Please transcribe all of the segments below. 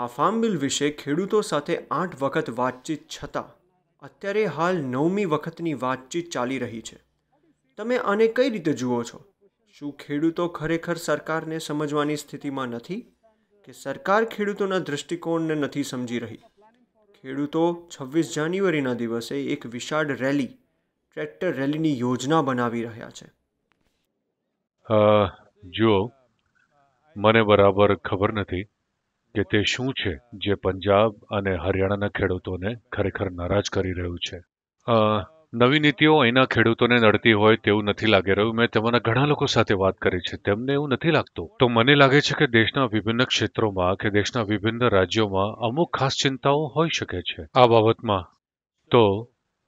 આ farm bill વિશે ખેડૂતો સાથે આઠ વખત વાતચીત છતાં અત્યારે હાલ નવમી વખતની વાતચીત ચાલી રહી છે તમે આને કઈ રીતે જુઓ છો શું ખેડૂતો ખરેખર સરકારને સમજવાની સ્થિતિમાં નથી કે સરકાર ખેડૂતોના દૃષ્ટિકોણને નથી સમજી રહી ખેડૂતો છવ્વીસ જાન્યુઆરીના દિવસે એક વિશાળ રેલી ટ્રેક્ટર રેલીની યોજના બનાવી રહ્યા છે જુઓ મને બરાબર ખબર નથી કે તે શું છે જે પંજાબ અને હરિયાણાના ખેડૂતોને ખરેખર નારાજ કરી રહ્યું છે નવી નીતિઓ અહીંના ખેડૂતોને નડતી હોય તેવું નથી લાગી રહ્યું મેં તેમાંના ઘણા લોકો સાથે વાત કરી છે તેમને એવું નથી લાગતું તો મને લાગે છે કે દેશના વિભિન્ન ક્ષેત્રોમાં કે દેશના વિભિન્ન રાજ્યોમાં અમુક ખાસ ચિંતાઓ હોઈ શકે છે આ બાબતમાં તો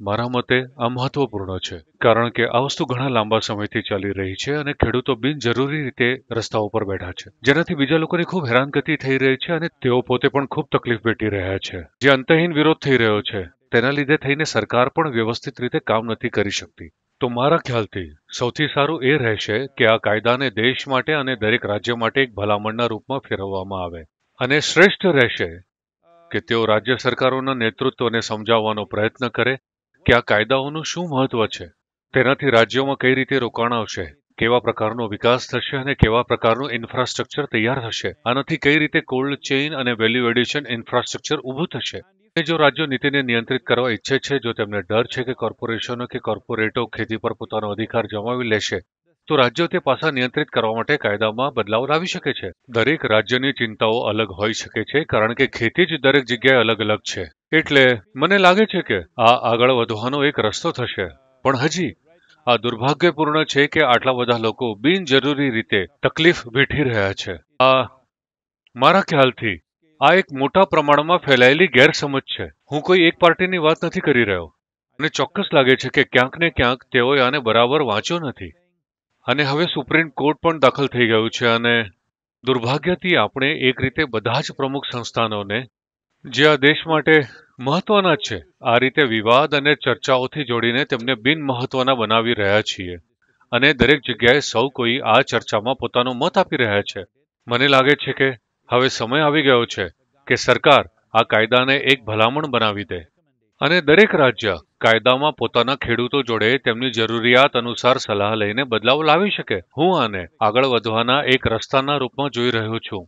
મારા મતે આ મહત્વપૂર્ણ છે કારણ કે આ વસ્તુ ઘણા લાંબા સમયથી ચાલી રહી છે અને ખેડૂતો બિનજરૂરી રીતે રસ્તાઓ પર બેઠા છે જેનાથી બીજા લોકોની ખૂબ હેરાનગતિ થઈ રહી છે અને તેઓ પોતે પણ ખૂબ તકલીફ વેઠી રહ્યા છે જે અંતહીન વિરોધ થઈ રહ્યો છે તેના લીધે થઈને સરકાર પણ વ્યવસ્થિત રીતે કામ નથી કરી શકતી તો મારા ખ્યાલથી સૌથી સારું એ રહેશે કે આ કાયદાને દેશ માટે અને દરેક રાજ્ય માટે એક ભલામણના રૂપમાં ફેરવવામાં આવે અને શ્રેષ્ઠ રહેશે કે તેઓ રાજ્ય સરકારોના નેતૃત્વને સમજાવવાનો પ્રયત્ન કરે કે આ કાયદાઓનું શું મહત્વ છે તેનાથી રાજ્યોમાં કઈ રીતે રોકાણ આવશે કેવા પ્રકારનો વિકાસ થશે અને કેવા પ્રકારનું ઇન્ફ્રાસ્ટ્રક્ચર તૈયાર થશે આનાથી કઈ રીતે કોલ્ડ ચેઇન અને વેલ્યુ એડિશન ઇન્ફ્રાસ્ટ્રક્ચર ઊભું થશે જો રાજ્યો નીતિને નિયંત્રિત કરવા ઈચ્છે છે જો તેમને ડર છે કે કોર્પોરેશનો કે કોર્પોરેટો ખેતી પર પોતાનો અધિકાર જમાવી લેશે તો રાજ્યો તે પાસા નિયંત્રિત કરવા માટે કાયદામાં બદલાવ લાવી શકે છે દરેક રાજ્યની ચિંતાઓ અલગ હોઈ શકે છે કારણ કે ખેતી જ દરેક જગ્યાએ અલગ અલગ છે એટલે મને લાગે છે કે આ આગળ વધવાનો એક રસ્તો થશે પણ હજી આ દુર્ભાગ્યપૂર્ણ છે કે આટલા બધા લોકો બિનજરૂરી રીતે તકલીફ વેઠી રહ્યા છે આ મારા ખ્યાલથી આ એક મોટા પ્રમાણમાં ફેલાયેલી ગેરસમજ છે હું કોઈ એક પાર્ટીની વાત નથી કરી રહ્યો અને ચોક્કસ લાગે છે કે ક્યાંક ને ક્યાંક તેઓએ આને બરાબર વાંચ્યો નથી અને હવે સુપ્રીમ કોર્ટ પણ દાખલ થઈ ગયું છે અને દુર્ભાગ્યથી આપણે એક રીતે બધા જ પ્રમુખ સંસ્થાનોને જે આ દેશ માટે મહત્વના છે આ રીતે વિવાદ અને ચર્ચાઓથી જોડીને તેમને બિન મહત્વના બનાવી રહ્યા છીએ અને દરેક જગ્યાએ સૌ કોઈ આ ચર્ચામાં પોતાનો મત આપી રહ્યા છે મને લાગે છે કે હવે સમય આવી ગયો છે કે સરકાર આ કાયદાને એક ભલામણ બનાવી દે અને દરેક રાજ્ય કાયદામાં પોતાના ખેડૂતો જોડે તેમની જરૂરિયાત અનુસાર સલાહ લઈને બદલાવ લાવી શકે હું આને આગળ વધવાના એક રસ્તાના રૂપમાં જોઈ રહ્યો છું